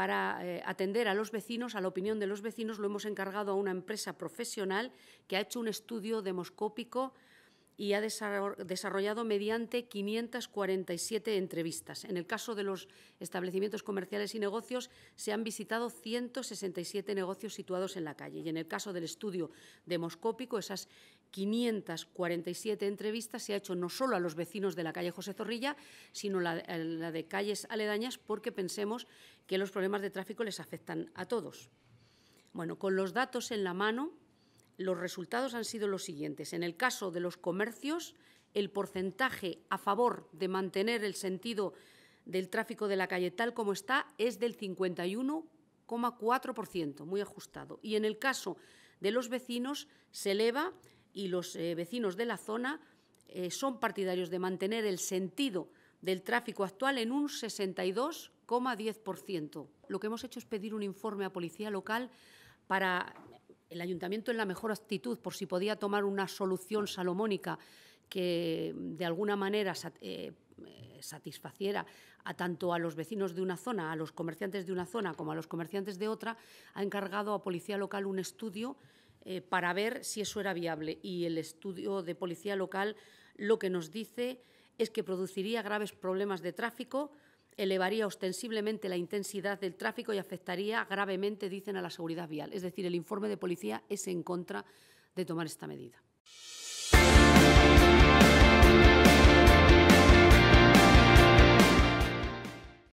para eh, atender a los vecinos, a la opinión de los vecinos, lo hemos encargado a una empresa profesional que ha hecho un estudio demoscópico y ha desarrollado mediante 547 entrevistas. En el caso de los establecimientos comerciales y negocios, se han visitado 167 negocios situados en la calle. Y en el caso del estudio demoscópico, esas 547 entrevistas se ha hecho no solo a los vecinos de la calle José Zorrilla, sino a la de calles aledañas, porque pensemos que los problemas de tráfico les afectan a todos. Bueno, con los datos en la mano, los resultados han sido los siguientes. En el caso de los comercios, el porcentaje a favor de mantener el sentido del tráfico de la calle tal como está es del 51,4%, muy ajustado. Y en el caso de los vecinos se eleva y los eh, vecinos de la zona eh, son partidarios de mantener el sentido del tráfico actual en un 62,10%. Lo que hemos hecho es pedir un informe a Policía Local para el ayuntamiento en la mejor actitud por si podía tomar una solución salomónica que de alguna manera eh, eh, satisfaciera a tanto a los vecinos de una zona, a los comerciantes de una zona como a los comerciantes de otra, ha encargado a Policía Local un estudio eh, para ver si eso era viable. Y el estudio de Policía Local lo que nos dice es que produciría graves problemas de tráfico, elevaría ostensiblemente la intensidad del tráfico y afectaría gravemente, dicen, a la seguridad vial. Es decir, el informe de policía es en contra de tomar esta medida.